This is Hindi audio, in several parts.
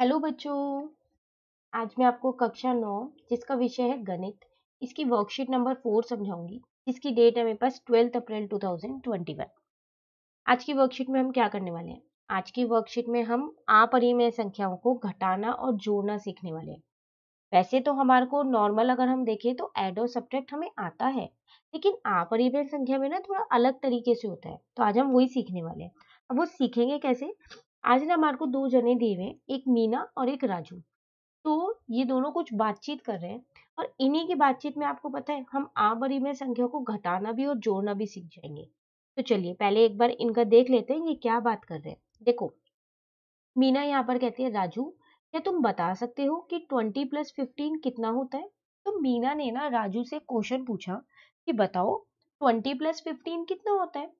हेलो बच्चों आज मैं आपको कक्षा नौ जिसका विषय है गणित इसकी वर्कशीट नंबर फोर समझाऊंगी जिसकी डेट है मेरे पास ट्वेल्थ अप्रैल 2021 आज की वर्कशीट में हम क्या करने वाले हैं आज की वर्कशीट में हम अपरिमेय संख्याओं को घटाना और जोड़ना सीखने वाले हैं वैसे तो हमारे को नॉर्मल अगर हम देखें तो एड और सब्जेक्ट हमें आता है लेकिन अपरिमेय संख्या में ना थोड़ा अलग तरीके से होता है तो आज हम वही सीखने वाले हैं अब वो सीखेंगे कैसे आज ना हमारे को दो जने दिए हुए हैं एक मीना और एक राजू तो ये दोनों कुछ बातचीत कर रहे हैं और इन्हीं की बातचीत में आपको पता है हम आ में संख्या को घटाना भी और जोड़ना भी सीख जाएंगे तो चलिए पहले एक बार इनका देख लेते हैं ये क्या बात कर रहे हैं देखो मीना यहाँ पर कहती है राजू क्या तुम बता सकते हो कि ट्वेंटी प्लस फिफ्टीन कितना होता है तो मीना ने ना राजू से क्वेश्चन पूछा कि बताओ ट्वेंटी प्लस फिफ्टीन कितना होता है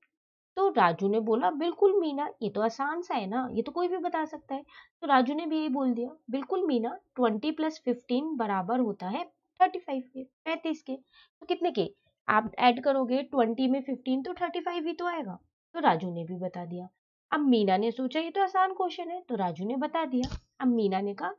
तो राजू ने बोला बिल्कुल मीना ये तो आसान सा है ना ये तो कोई भी बता सकता है तो राजू ने भी यही बोल दिया बिल्कुल मीना ट्वेंटी प्लस फिफ्टीन बराबर होता है थर्टी फाइव के पैंतीस के तो कितने के आप ऐड करोगे ट्वेंटी में फिफ्टीन तो थर्टी फाइव ही तो आएगा तो राजू ने भी बता दिया अब मीना ने सोचा ये तो आसान क्वेश्चन है तो राजू ने बता दिया अब मीना ने कहा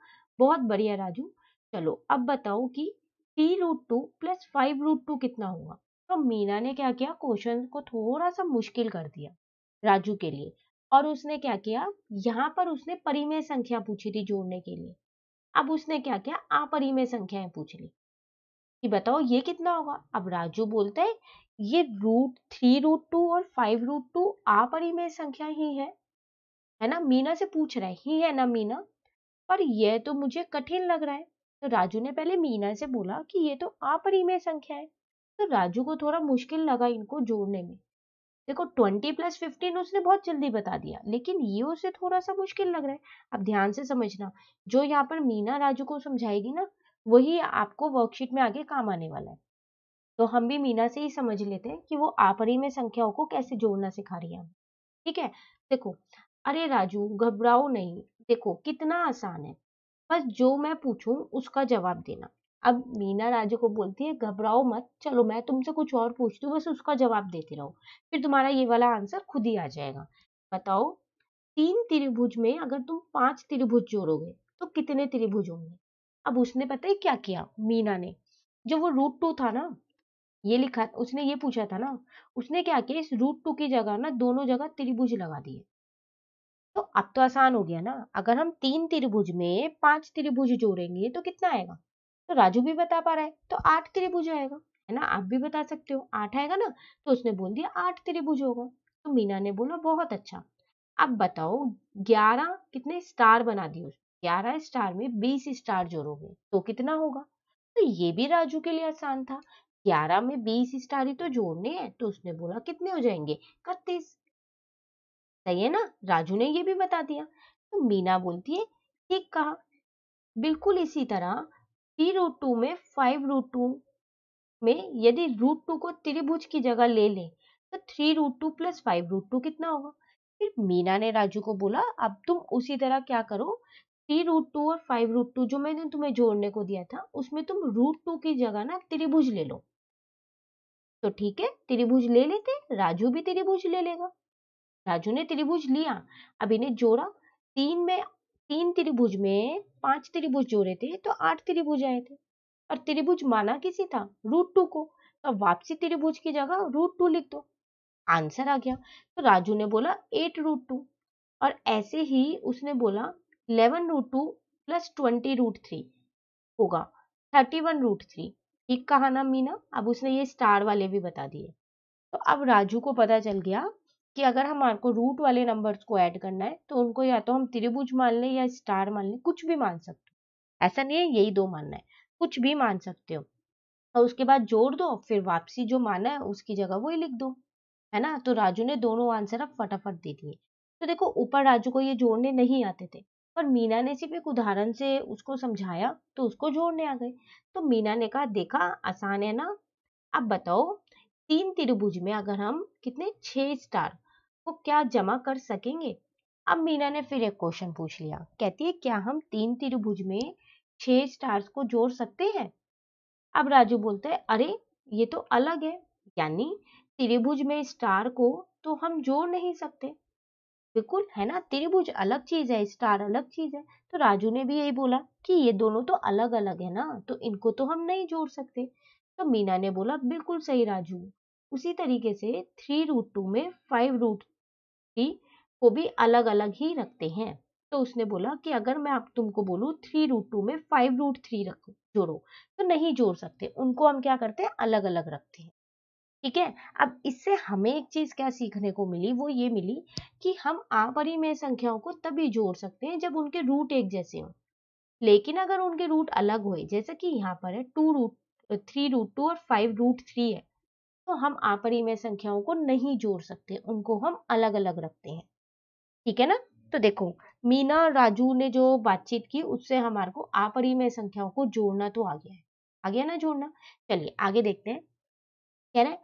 बहुत बढ़िया राजू चलो अब बताओ कि three root two plus five root two कितना होगा तो मीना ने क्या किया क्वेश्चन को थोड़ा सा मुश्किल कर दिया राजू के लिए और उसने क्या किया यहाँ पर उसने परिमेय संख्या पूछी थी जोड़ने के लिए अब उसने क्या किया अपरिमेय संख्याएं पूछ ली कि बताओ ये कितना होगा अब राजू बोलते है ये रूट थ्री रूट टू और फाइव रूट टू अपरिमेय संख्या ही है है ना मीना से पूछ रहा है ही है ना मीना पर यह तो मुझे कठिन लग रहा है तो राजू ने पहले मीना से बोला कि ये तो अपरिमेय संख्या है तो राजू को थोड़ा मुश्किल लगा इनको जोड़ने में देखो ट्वेंटी प्लस फिफ्टीन उसने बहुत जल्दी बता दिया लेकिन ये उसे थोड़ा सा मुश्किल लग रहा है अब ध्यान से समझना जो यहाँ पर मीना राजू को समझाएगी ना वही आपको वर्कशीट में आगे काम आने वाला है तो हम भी मीना से ही समझ लेते हैं कि वो आपरी में संख्याओं को कैसे जोड़ना सिखा रही है ठीक है देखो अरे राजू घबराओ नहीं देखो कितना आसान है बस जो मैं पूछूं उसका जवाब देना अब मीना राजू को बोलती है घबराओ मत चलो मैं तुमसे कुछ और पूछती हूँ बस उसका जवाब देती रहो फिर तुम्हारा ये वाला आंसर खुद ही आ जाएगा बताओ तीन त्रिभुज में अगर तुम पांच त्रिभुज जोड़ोगे तो कितने त्रिभुज होंगे अब उसने पता है क्या किया मीना ने जो वो रूट टू था ना ये लिखा उसने ये पूछा था ना उसने क्या किया इस रूट टू की जगह ना दोनों जगह त्रिभुज लगा दिए तो अब तो आसान हो गया ना अगर हम तीन त्रिभुज में पांच त्रिभुज जोड़ेंगे तो कितना आएगा तो राजू भी बता पा रहा है तो आठ त्रिभुज आएगा है ना आप भी बता सकते हो आठ आएगा ना तो उसने बोल दिया आठ त्रिभुज होगा तो मीना ने बोला बहुत अच्छा अब बताओ ग्यारह कितने स्टार बना दिए ग्यारह स्टार में बीस स्टार जोड़ोगे तो कितना होगा तो ये भी राजू के लिए आसान था ग्यारह में बीस स्टार ही तो जोड़ने हैं तो उसने बोला कितने हो जाएंगे इकतीस सही है ना राजू ने ये भी बता दिया तो मीना बोलती है ठीक कहा बिल्कुल इसी तरह थ्री रूट टू में फाइव रूट टू में यदि रूट टू को त्रिभुज की जगह ले लें तो three root two plus five root two कितना होगा फिर मीना ने राजू को बोला अब तुम उसी तरह क्या करो थ्री रूट टू और फाइव रूट टू जो मैंने तुम्हें जोड़ने को दिया था उसमें तुम रूट टू की जगह ना त्रिभुज ले लो तो ठीक है त्रिभुज ले लेते राजू भी त्रिभुज ले लेगा राजू ने त्रिभुज लिया अब इन्हें जोड़ा तीन में तीन त्रिभुज में पांच त्रिभुज जोड़े थे तो आठ त्रिभुज आए थे और त्रिभुज माना किसी था रूट टू को तो वापसी त्रिभुज की जगह रूट टू लिख दो आंसर आ गया तो राजू ने बोला एट रूट टू और ऐसे ही उसने बोला eleven root two plus twenty root three होगा थर्टी वन रूट थ्री ठीक कहा ना मीना अब उसने ये स्टार वाले भी बता दिए तो अब राजू को पता चल गया कि अगर हमारे को रूट वाले नंबर्स को ऐड करना है तो उनको या तो हम त्रिभुज मान लें या स्टार मान लें कुछ भी मान सकते हो ऐसा नहीं है यही दो मानना है कुछ भी मान सकते हो और उसके बाद जोड़ दो फिर वापसी जो माना है उसकी जगह वही लिख दो है ना तो राजू ने दोनों आंसर अब फटाफट दे दिए तो देखो ऊपर राजू को ये जोड़ने नहीं आते थे पर मीना ने सिर्फ एक उदाहरण से उसको समझाया तो उसको जोड़ने आ गए तो मीना ने कहा देखा आसान है ना अब बताओ तीन त्रिभुज में अगर हम कितने छह स्टार वो क्या जमा कर सकेंगे अब मीना ने फिर एक क्वेश्चन पूछ लिया कहती है क्या हम तीन त्रिभुज में छह स्टार्स को जोड़ सकते हैं अब राजू बोलते हैं अरे ये तो अलग है यानी त्रिभुज में स्टार को तो हम जोड़ नहीं सकते बिल्कुल है ना त्रिभुज अलग चीज है स्टार अलग चीज है तो राजू ने भी यही बोला कि ये दोनों तो अलग अलग है ना तो इनको तो हम नहीं जोड़ सकते तो मीना ने बोला बिल्कुल सही राजू उसी तरीके से थ्री रूट टू में फाइव रूट थ्री को भी अलग अलग ही रखते हैं तो उसने बोला कि अगर मैं आप तुमको बोलूँ थ्री रूट टू में फाइव रूट थ्री रखो जोड़ो तो नहीं जोड़ सकते उनको हम क्या करते हैं अलग अलग रखते हैं ठीक है अब इससे हमें एक चीज क्या सीखने को मिली वो ये मिली कि हम अपरिमेय संख्याओं को तभी जोड़ सकते हैं जब उनके रूट एक जैसे हों लेकिन अगर उनके रूट अलग हुए जैसे कि यहाँ पर है two root three root two और फाइव रूट थ्री है तो हम आपरिमेय संख्याओं को नहीं जोड़ सकते उनको हम अलग अलग रखते हैं ठीक है ना तो देखो मीना और राजू ने जो बातचीत की उससे हमारे को आपरिमेय संख्याओं को जोड़ना तो आ गया है आ गया ना जोड़ना चलिए आगे देखते हैं कह रहे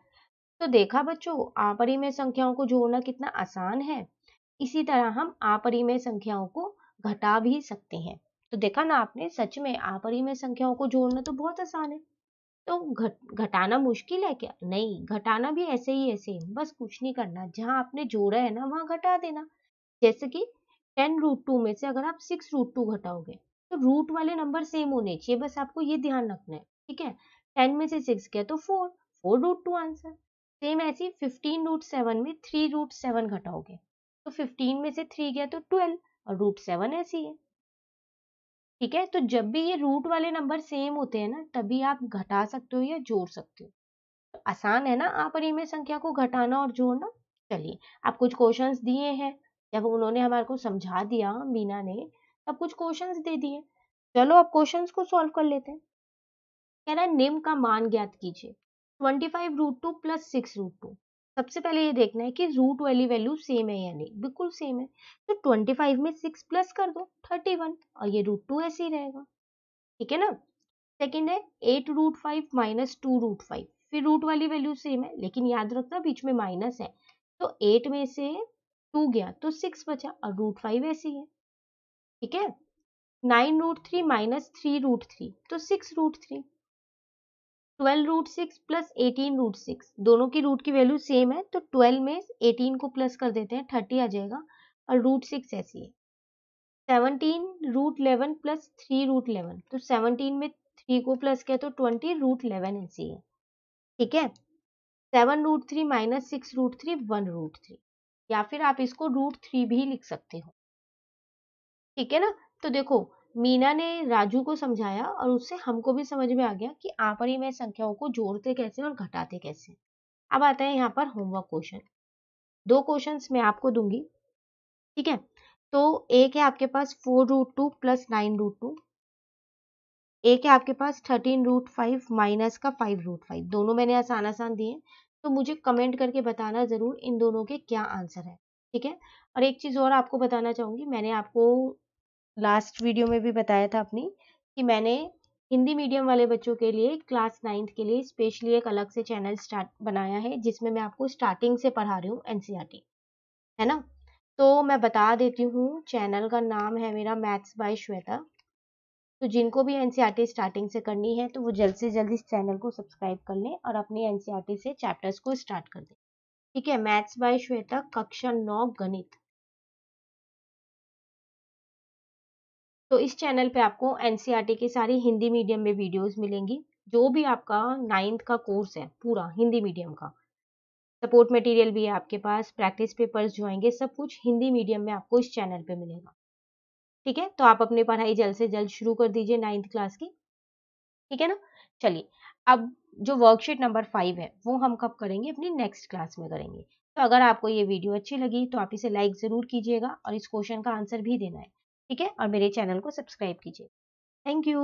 तो देखा बच्चों आपरिमेय संख्याओं को जोड़ना कितना आसान है इसी तरह हम आपरिमेय संख्याओं को घटा भी सकते हैं तो देखा ना आपने सच में आपरिमेय संख्याओं को जोड़ना तो बहुत आसान है तो घट घटाना मुश्किल है क्या नहीं घटाना भी ऐसे ही ऐसे ही बस कुछ नहीं करना जहाँ आपने जोड़ा है ना वहाँ घटा देना जैसे कि टेन रूट टू में से अगर आप सिक्स रूट टू घटाओगे तो रूट वाले नंबर सेम होने चाहिए बस आपको ये ध्यान रखना है ठीक है टेन में से सिक्स गया तो four four root two answer same ऐसी फिफ्टीन रूट सेवन में थ्री रूट सेवन घटाओगे तो फिफ्टीन में से थ्री गया तो ट्वेल्व और रूट सेवन ऐसी है ठीक है तो जब भी ये रूट वाले नंबर सेम होते हैं ना तभी आप घटा सकते हो या जोड़ सकते हो तो आसान है ना अपरिमेय संख्या को घटाना और जोड़ना चलिए आप कुछ क्वेश्चन दिए हैं जब उन्होंने हमारे को समझा दिया मीना ने तब कुछ क्वेश्चन दे दिए चलो आप क्वेश्चन को सॉल्व कर लेते हैं कह रहा है निम का मान ज्ञात कीजिए twenty five root two plus six root two सबसे पहले ये देखना है कि रूट वाली वैल्यू सेम है या नहीं बिल्कुल सेम है तो 25 में 6 प्लस कर दो 31 और ये रूट टू ऐसे ही रहेगा ठीक है ना सेकेंड है eight root five minus two root five फिर रूट वाली वैल्यू सेम है लेकिन याद रखना बीच में माइनस है तो एट में से टू गया तो सिक्स बचा और रूट फाइव ऐसे ही है ठीक है nine root three minus three root three तो six root three twelve root six plus eighteen root six दोनों की रूट की वैल्यू सेम है तो ट्वेल्व में एटीन को प्लस कर देते हैं थर्टी आ जाएगा और रूट सिक्स ऐसी है seventeen root eleven plus three root eleven तो सेवनटीन में थ्री को प्लस किया तो ट्वेंटी रूट इलेवन ऐसी है ठीक है seven root three minus six root three one root three या फिर आप इसको रूट थ्री भी लिख सकते हो ठीक है ना तो देखो मीना ने राजू को समझाया और उससे हमको भी समझ में आ गया कि आंपरी में संख्याओं को जोड़ते कैसे और घटाते कैसे अब आते हैं यहाँ पर होमवर्क क्वेश्चन दो क्वेश्चन मैं आपको दूंगी ठीक है तो एक है आपके पास four root two plus nine root two एक है आपके पास थर्टीन रूट फाइव माइनस का फाइव रूट फाइव दोनों मैंने आसान आसान दिए तो मुझे कमेंट करके बताना ज़रूर इन दोनों के क्या आंसर है ठीक है और एक चीज़ और आपको बताना चाहूंगी मैंने आपको लास्ट वीडियो में भी बताया था अपनी कि मैंने हिंदी मीडियम वाले बच्चों के लिए क्लास नाइन्थ के लिए स्पेशली एक अलग से चैनल स्टार्ट बनाया है जिसमें मैं आपको स्टार्टिंग से पढ़ा रही हूँ एन e है ना तो मैं बता देती हूँ चैनल का नाम है मेरा मैथ्स बाय श्वेता तो जिनको भी एन e स्टार्टिंग से करनी है तो वो जल्द से जल्द इस चैनल को सब्सक्राइब कर लें और अपने एन e से चैप्टर्स को स्टार्ट कर दें ठीक है मैथ्स बाय श्वेता कक्षा नौ गणित तो इस चैनल पे आपको एन e के सारी हिंदी मीडियम में वीडियोस मिलेंगी जो भी आपका नाइन्थ का कोर्स है पूरा हिंदी मीडियम का सपोर्ट मटेरियल भी है आपके पास प्रैक्टिस पेपर्स जो आएंगे सब कुछ हिंदी मीडियम में आपको इस चैनल पे मिलेगा ठीक है तो आप अपनी पढ़ाई जल्द से जल्द शुरू कर दीजिए नाइन्थ क्लास की ठीक है ना चलिए अब जो वर्कशीट नंबर फाइव है वो हम कब करेंगे अपनी नेक्स्ट क्लास में करेंगे तो अगर आपको ये वीडियो अच्छी लगी तो आप इसे लाइक ज़रूर कीजिएगा और इस क्वेश्चन का आंसर भी देना है ठीक है और मेरे चैनल को सब्सक्राइब कीजिए थैंक यू